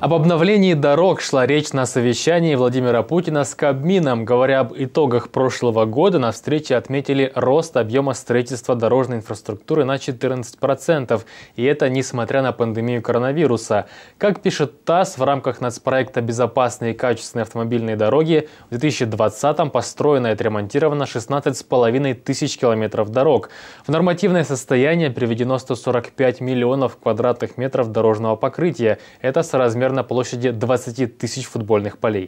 Об обновлении дорог шла речь на совещании Владимира Путина с Кабмином. Говоря об итогах прошлого года, на встрече отметили рост объема строительства дорожной инфраструктуры на 14%. И это несмотря на пандемию коронавируса. Как пишет ТАСС, в рамках нацпроекта «Безопасные и качественные автомобильные дороги» в 2020-м построено и отремонтировано 16,5 тысяч километров дорог. В нормативное состояние приведено 145 миллионов квадратных метров дорожного покрытия. Это размером примерно площади 20 тысяч футбольных полей.